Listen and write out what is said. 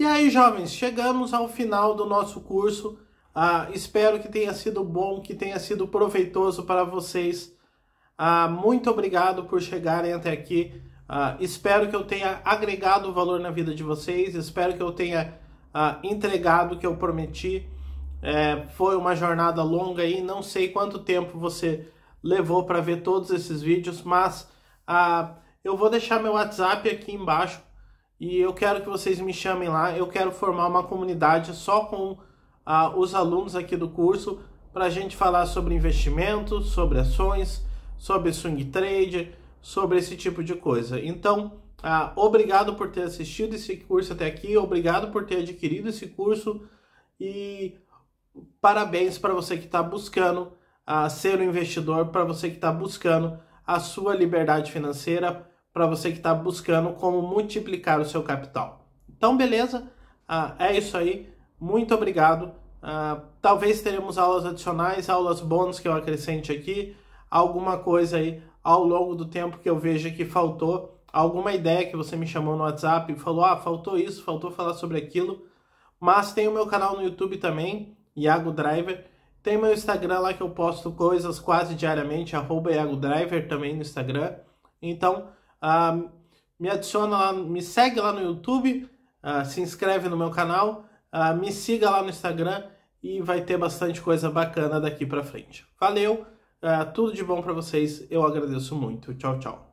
E aí, jovens, chegamos ao final do nosso curso. Ah, espero que tenha sido bom, que tenha sido proveitoso para vocês. Ah, muito obrigado por chegarem até aqui. Ah, espero que eu tenha agregado valor na vida de vocês. Espero que eu tenha ah, entregado o que eu prometi. É, foi uma jornada longa aí. Não sei quanto tempo você levou para ver todos esses vídeos, mas ah, eu vou deixar meu WhatsApp aqui embaixo e eu quero que vocês me chamem lá. Eu quero formar uma comunidade só com ah, os alunos aqui do curso para a gente falar sobre investimentos, sobre ações, sobre swing trade, sobre esse tipo de coisa. Então, ah, obrigado por ter assistido esse curso até aqui, obrigado por ter adquirido esse curso e parabéns para você que está buscando ah, ser um investidor, para você que está buscando a sua liberdade financeira para você que está buscando como multiplicar o seu capital. Então, beleza? Ah, é isso aí. Muito obrigado. Ah, talvez teremos aulas adicionais, aulas bônus que eu acrescente aqui, alguma coisa aí ao longo do tempo que eu veja que faltou, alguma ideia que você me chamou no WhatsApp e falou: ah, faltou isso, faltou falar sobre aquilo. Mas tem o meu canal no YouTube também, Iago Driver. Tem meu Instagram lá que eu posto coisas quase diariamente, arroba Iago Driver também no Instagram. Então, Uh, me adiciona lá, me segue lá no YouTube, uh, se inscreve no meu canal, uh, me siga lá no Instagram e vai ter bastante coisa bacana daqui para frente. Valeu, ah, tudo de bom para vocês, eu agradeço muito. Tchau, tchau.